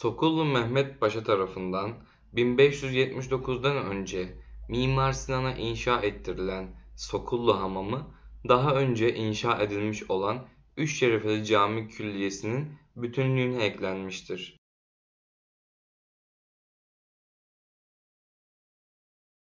Sokullu Mehmet Paşa tarafından 1579'dan önce Mimar Sinan'a inşa ettirilen Sokullu Hamamı daha önce inşa edilmiş olan Üç Şerefeli Cami Külliyesi'nin bütünlüğüne eklenmiştir.